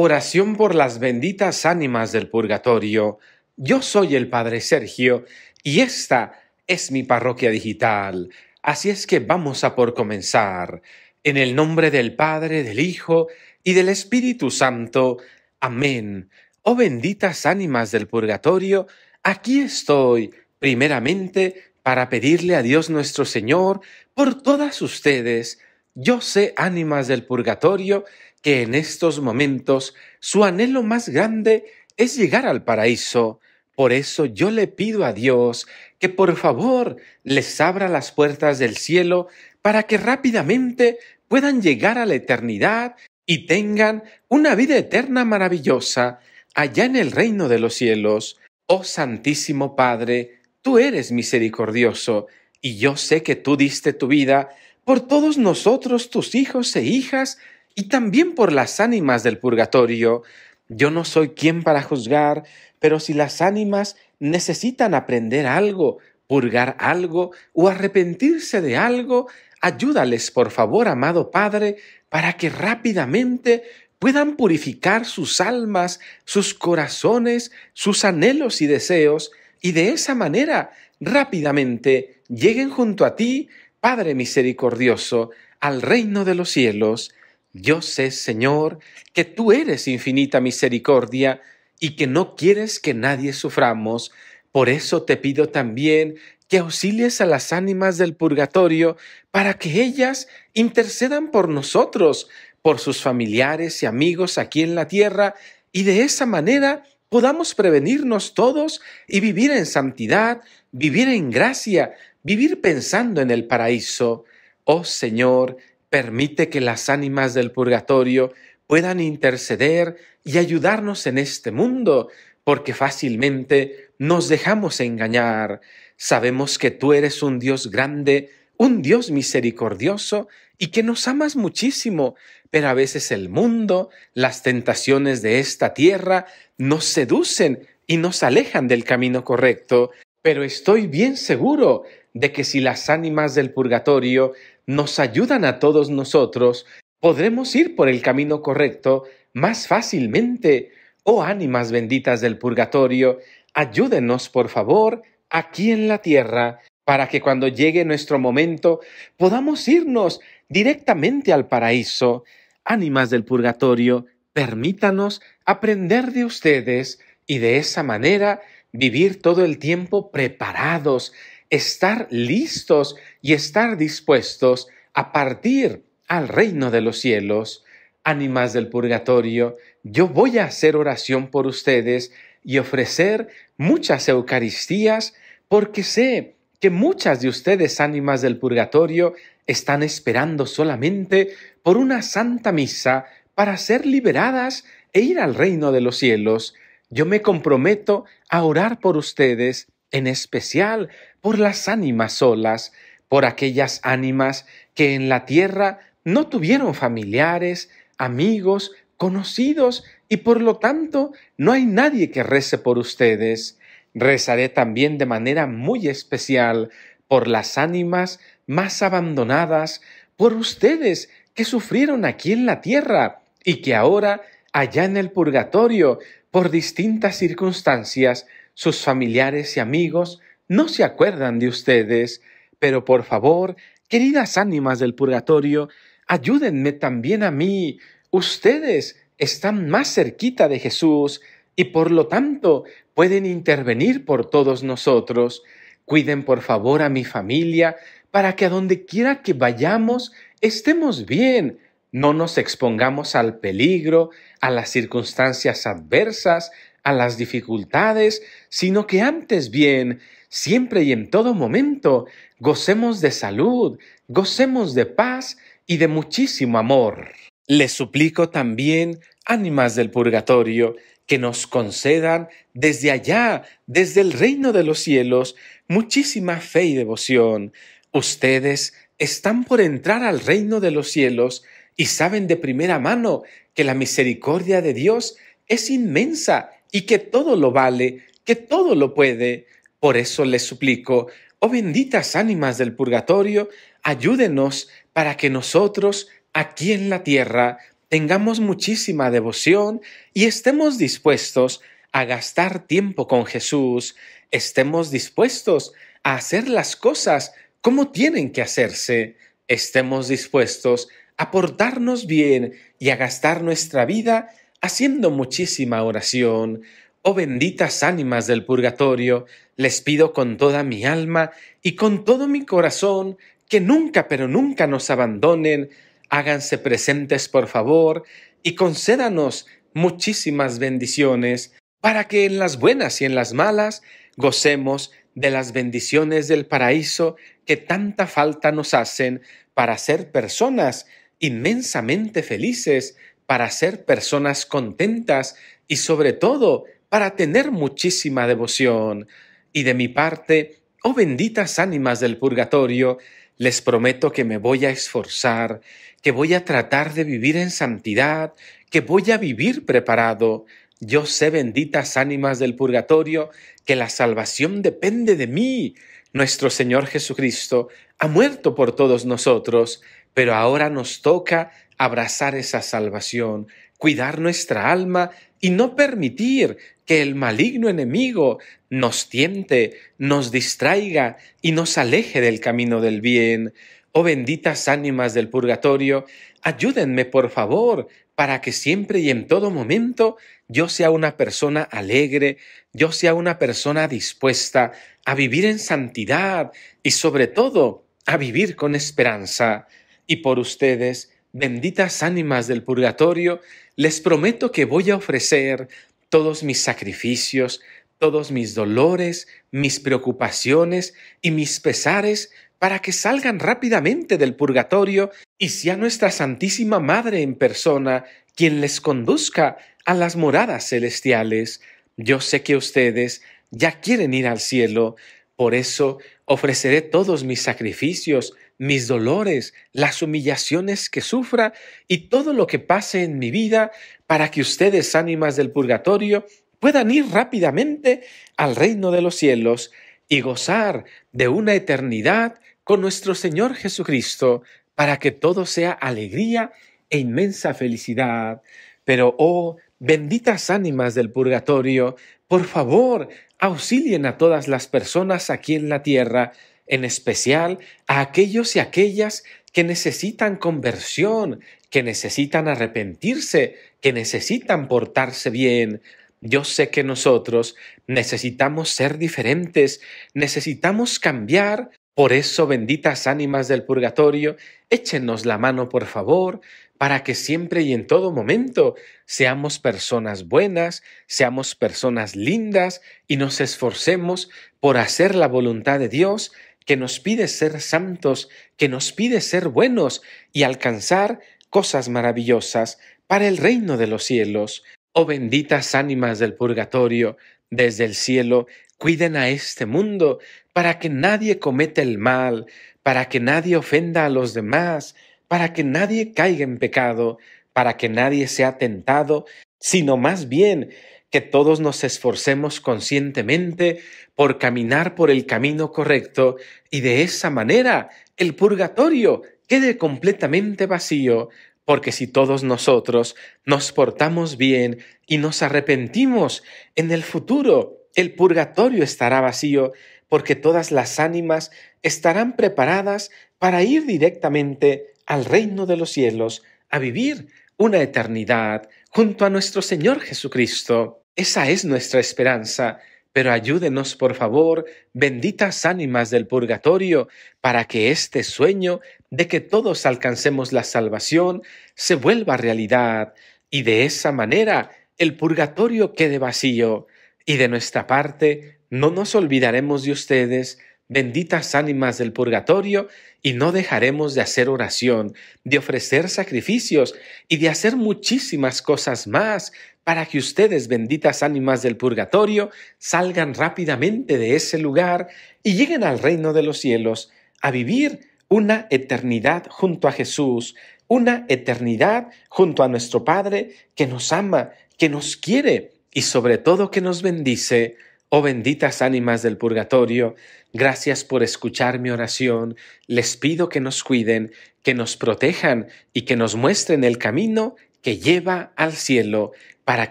Oración por las benditas ánimas del purgatorio. Yo soy el Padre Sergio y esta es mi parroquia digital. Así es que vamos a por comenzar. En el nombre del Padre, del Hijo y del Espíritu Santo. Amén. Oh benditas ánimas del purgatorio, aquí estoy, primeramente, para pedirle a Dios nuestro Señor por todas ustedes yo sé, ánimas del purgatorio, que en estos momentos su anhelo más grande es llegar al paraíso. Por eso yo le pido a Dios que por favor les abra las puertas del cielo para que rápidamente puedan llegar a la eternidad y tengan una vida eterna maravillosa allá en el reino de los cielos. Oh Santísimo Padre, tú eres misericordioso, y yo sé que tú diste tu vida por todos nosotros, tus hijos e hijas, y también por las ánimas del purgatorio. Yo no soy quien para juzgar, pero si las ánimas necesitan aprender algo, purgar algo o arrepentirse de algo, ayúdales, por favor, amado Padre, para que rápidamente puedan purificar sus almas, sus corazones, sus anhelos y deseos, y de esa manera rápidamente lleguen junto a ti Padre misericordioso, al reino de los cielos, yo sé, Señor, que tú eres infinita misericordia y que no quieres que nadie suframos. Por eso te pido también que auxilies a las ánimas del purgatorio para que ellas intercedan por nosotros, por sus familiares y amigos aquí en la tierra, y de esa manera podamos prevenirnos todos y vivir en santidad, vivir en gracia, vivir pensando en el paraíso. Oh Señor, permite que las ánimas del purgatorio puedan interceder y ayudarnos en este mundo, porque fácilmente nos dejamos engañar. Sabemos que tú eres un Dios grande, un Dios misericordioso y que nos amas muchísimo, pero a veces el mundo, las tentaciones de esta tierra nos seducen y nos alejan del camino correcto, pero estoy bien seguro de que si las ánimas del purgatorio nos ayudan a todos nosotros, podremos ir por el camino correcto más fácilmente. Oh ánimas benditas del purgatorio, ayúdenos por favor aquí en la tierra para que cuando llegue nuestro momento podamos irnos directamente al paraíso. Ánimas del purgatorio, permítanos aprender de ustedes y de esa manera vivir todo el tiempo preparados, estar listos y estar dispuestos a partir al reino de los cielos. Ánimas del purgatorio, yo voy a hacer oración por ustedes y ofrecer muchas Eucaristías porque sé que muchas de ustedes, ánimas del purgatorio, están esperando solamente por una santa misa para ser liberadas e ir al reino de los cielos. Yo me comprometo a orar por ustedes, en especial por las ánimas solas, por aquellas ánimas que en la tierra no tuvieron familiares, amigos, conocidos, y por lo tanto no hay nadie que rece por ustedes. Rezaré también de manera muy especial por las ánimas más abandonadas, por ustedes que sufrieron aquí en la tierra y que ahora, allá en el purgatorio, por distintas circunstancias, sus familiares y amigos no se acuerdan de ustedes. Pero por favor, queridas ánimas del purgatorio, ayúdenme también a mí. Ustedes están más cerquita de Jesús y por lo tanto pueden intervenir por todos nosotros. Cuiden por favor a mi familia para que a donde quiera que vayamos estemos bien, no nos expongamos al peligro, a las circunstancias adversas, a las dificultades, sino que antes bien, siempre y en todo momento, gocemos de salud, gocemos de paz y de muchísimo amor. Les suplico también, ánimas del purgatorio, que nos concedan desde allá, desde el reino de los cielos, muchísima fe y devoción. Ustedes están por entrar al reino de los cielos y saben de primera mano que la misericordia de Dios es inmensa y que todo lo vale, que todo lo puede. Por eso les suplico, oh benditas ánimas del purgatorio, ayúdenos para que nosotros, aquí en la tierra, tengamos muchísima devoción y estemos dispuestos a gastar tiempo con Jesús, estemos dispuestos a hacer las cosas como tienen que hacerse, estemos dispuestos a portarnos bien y a gastar nuestra vida haciendo muchísima oración. Oh benditas ánimas del purgatorio, les pido con toda mi alma y con todo mi corazón que nunca pero nunca nos abandonen háganse presentes por favor y concédanos muchísimas bendiciones para que en las buenas y en las malas gocemos de las bendiciones del paraíso que tanta falta nos hacen para ser personas inmensamente felices, para ser personas contentas y sobre todo para tener muchísima devoción. Y de mi parte, oh benditas ánimas del purgatorio, les prometo que me voy a esforzar, que voy a tratar de vivir en santidad, que voy a vivir preparado. Yo sé, benditas ánimas del purgatorio, que la salvación depende de mí. Nuestro Señor Jesucristo ha muerto por todos nosotros, pero ahora nos toca abrazar esa salvación, cuidar nuestra alma y no permitir que el maligno enemigo nos tiente, nos distraiga y nos aleje del camino del bien. Oh benditas ánimas del purgatorio, ayúdenme por favor para que siempre y en todo momento yo sea una persona alegre, yo sea una persona dispuesta a vivir en santidad y sobre todo a vivir con esperanza. Y por ustedes, benditas ánimas del purgatorio, les prometo que voy a ofrecer todos mis sacrificios, todos mis dolores, mis preocupaciones y mis pesares para que salgan rápidamente del purgatorio y sea nuestra Santísima Madre en persona quien les conduzca a las moradas celestiales. Yo sé que ustedes ya quieren ir al cielo, por eso ofreceré todos mis sacrificios, mis dolores, las humillaciones que sufra y todo lo que pase en mi vida para que ustedes, ánimas del purgatorio, puedan ir rápidamente al reino de los cielos y gozar de una eternidad con nuestro Señor Jesucristo, para que todo sea alegría e inmensa felicidad. Pero, oh, Benditas ánimas del purgatorio, por favor, auxilien a todas las personas aquí en la tierra, en especial a aquellos y aquellas que necesitan conversión, que necesitan arrepentirse, que necesitan portarse bien. Yo sé que nosotros necesitamos ser diferentes, necesitamos cambiar. Por eso, benditas ánimas del purgatorio, échenos la mano, por favor, para que siempre y en todo momento seamos personas buenas, seamos personas lindas y nos esforcemos por hacer la voluntad de Dios que nos pide ser santos, que nos pide ser buenos y alcanzar cosas maravillosas para el reino de los cielos. Oh benditas ánimas del purgatorio, desde el cielo, cuiden a este mundo para que nadie cometa el mal, para que nadie ofenda a los demás, para que nadie caiga en pecado, para que nadie sea tentado, sino más bien que todos nos esforcemos conscientemente por caminar por el camino correcto y de esa manera el purgatorio quede completamente vacío, porque si todos nosotros nos portamos bien y nos arrepentimos, en el futuro el purgatorio estará vacío, porque todas las ánimas estarán preparadas para ir directamente al reino de los cielos, a vivir una eternidad junto a nuestro Señor Jesucristo. Esa es nuestra esperanza, pero ayúdenos, por favor, benditas ánimas del purgatorio, para que este sueño de que todos alcancemos la salvación se vuelva realidad, y de esa manera el purgatorio quede vacío. Y de nuestra parte, no nos olvidaremos de ustedes, benditas ánimas del purgatorio, y no dejaremos de hacer oración, de ofrecer sacrificios y de hacer muchísimas cosas más para que ustedes, benditas ánimas del purgatorio, salgan rápidamente de ese lugar y lleguen al reino de los cielos a vivir una eternidad junto a Jesús, una eternidad junto a nuestro Padre que nos ama, que nos quiere y sobre todo que nos bendice Oh benditas ánimas del purgatorio, gracias por escuchar mi oración, les pido que nos cuiden, que nos protejan y que nos muestren el camino que lleva al cielo, para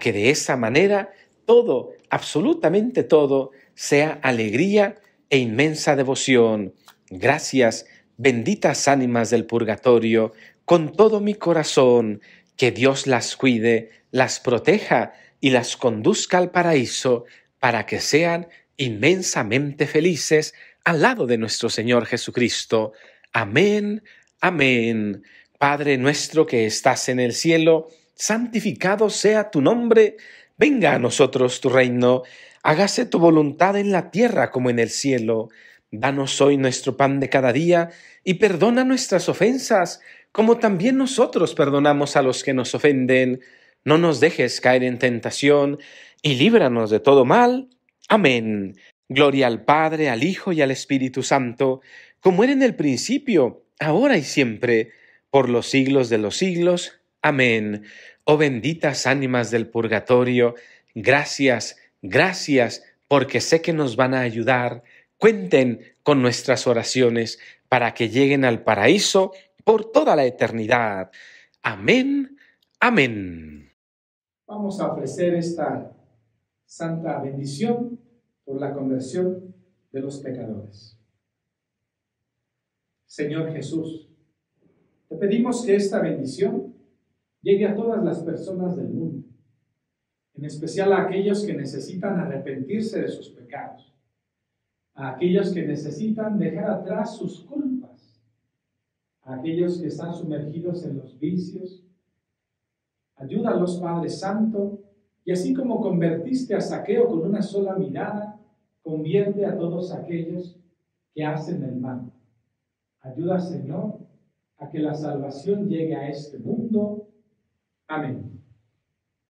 que de esa manera todo, absolutamente todo, sea alegría e inmensa devoción. Gracias, benditas ánimas del purgatorio, con todo mi corazón, que Dios las cuide, las proteja y las conduzca al paraíso para que sean inmensamente felices al lado de nuestro Señor Jesucristo. Amén, amén. Padre nuestro que estás en el cielo, santificado sea tu nombre, venga a nosotros tu reino, hágase tu voluntad en la tierra como en el cielo. Danos hoy nuestro pan de cada día y perdona nuestras ofensas, como también nosotros perdonamos a los que nos ofenden. No nos dejes caer en tentación y líbranos de todo mal. Amén. Gloria al Padre, al Hijo y al Espíritu Santo, como era en el principio, ahora y siempre, por los siglos de los siglos. Amén. Oh benditas ánimas del purgatorio, gracias, gracias, porque sé que nos van a ayudar. Cuenten con nuestras oraciones para que lleguen al paraíso por toda la eternidad. Amén. Amén. Vamos a ofrecer esta santa bendición por la conversión de los pecadores. Señor Jesús, te pedimos que esta bendición llegue a todas las personas del mundo, en especial a aquellos que necesitan arrepentirse de sus pecados, a aquellos que necesitan dejar atrás sus culpas, a aquellos que están sumergidos en los vicios. Ayúdalos, Padre Santo, y así como convertiste a Saqueo con una sola mirada, convierte a todos aquellos que hacen el mal. Ayuda, Señor, a que la salvación llegue a este mundo. Amén.